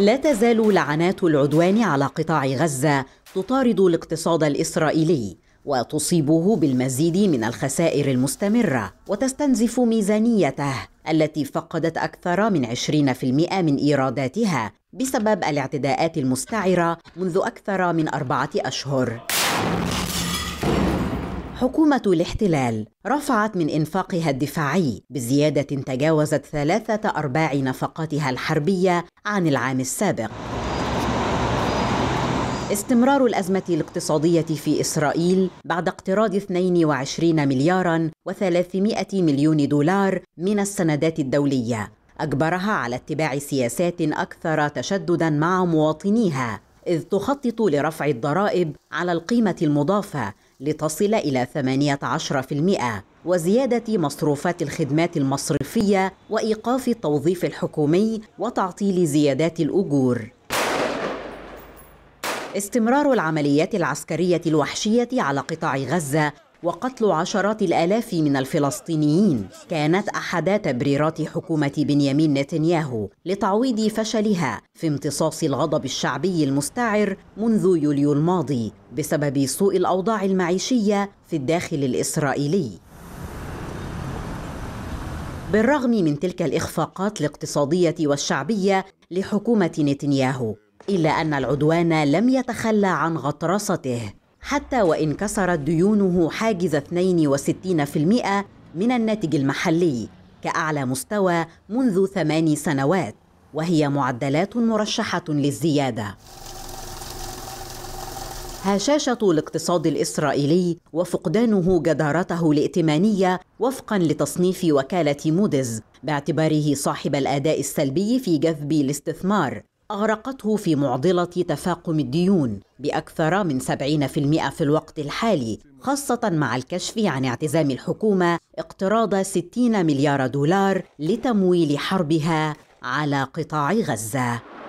لا تزال لعنات العدوان على قطاع غزة تطارد الاقتصاد الإسرائيلي وتصيبه بالمزيد من الخسائر المستمرة وتستنزف ميزانيته التي فقدت أكثر من 20% من إيراداتها بسبب الاعتداءات المستعرة منذ أكثر من أربعة أشهر حكومة الاحتلال رفعت من إنفاقها الدفاعي بزيادة تجاوزت ثلاثة أرباع نفقاتها الحربية عن العام السابق استمرار الأزمة الاقتصادية في إسرائيل بعد اقتراض 22 ملياراً و300 مليون دولار من السندات الدولية أجبرها على اتباع سياسات أكثر تشدداً مع مواطنيها إذ تخطط لرفع الضرائب على القيمة المضافة لتصل إلى 18% وزيادة مصروفات الخدمات المصرفية وإيقاف التوظيف الحكومي وتعطيل زيادات الأجور استمرار العمليات العسكرية الوحشية على قطاع غزة وقتل عشرات الآلاف من الفلسطينيين كانت أحد تبريرات حكومة بنيامين نتنياهو لتعويض فشلها في امتصاص الغضب الشعبي المستعر منذ يوليو الماضي بسبب سوء الأوضاع المعيشية في الداخل الإسرائيلي بالرغم من تلك الإخفاقات الاقتصادية والشعبية لحكومة نتنياهو إلا أن العدوان لم يتخلى عن غطرسته حتى وإن كسرت ديونه حاجز 62% من الناتج المحلي كأعلى مستوى منذ ثماني سنوات وهي معدلات مرشحة للزيادة هشاشة الاقتصاد الإسرائيلي وفقدانه جدارته الائتمانية وفقا لتصنيف وكالة موديز باعتباره صاحب الأداء السلبي في جذب الاستثمار أغرقته في معضلة تفاقم الديون بأكثر من 70% في الوقت الحالي خاصة مع الكشف عن اعتزام الحكومة اقتراض 60 مليار دولار لتمويل حربها على قطاع غزة